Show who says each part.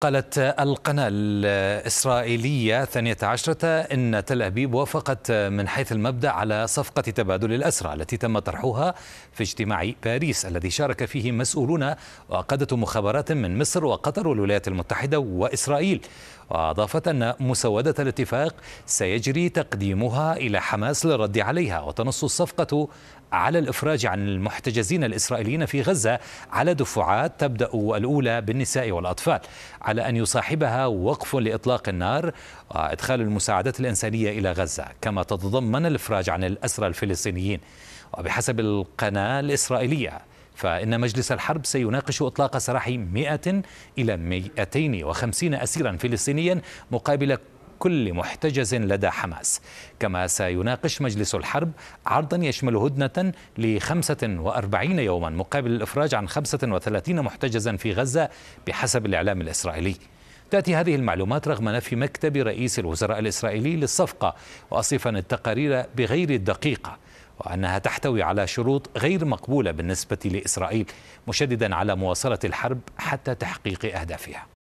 Speaker 1: قالت القناة الإسرائيلية عشرة أن تل أبيب وافقت من حيث المبدأ على صفقة تبادل الأسرى التي تم طرحها في اجتماع باريس الذي شارك فيه مسؤولون وقادة مخابرات من مصر وقطر والولايات المتحدة وإسرائيل وأضافت أن مسودة الاتفاق سيجري تقديمها إلى حماس للرد عليها وتنص الصفقة على الإفراج عن المحتجزين الإسرائيليين في غزة على دفعات تبدأ الأولى بالنساء والأطفال على أن يصاحبها وقف لإطلاق النار وإدخال المساعدات الإنسانية إلى غزة كما تتضمن الإفراج عن الأسرى الفلسطينيين وبحسب القناة الإسرائيلية فإن مجلس الحرب سيناقش إطلاق سراح 100 إلى 250 أسيرا فلسطينيا مقابل كل محتجز لدى حماس كما سيناقش مجلس الحرب عرضا يشمل هدنة ل 45 يوما مقابل الإفراج عن 35 محتجزا في غزة بحسب الإعلام الإسرائيلي تأتي هذه المعلومات رغم نفي مكتب رئيس الوزراء الإسرائيلي للصفقة وأصفا التقارير بغير الدقيقة وأنها تحتوي على شروط غير مقبولة بالنسبة لإسرائيل مشددا على مواصلة الحرب حتى تحقيق أهدافها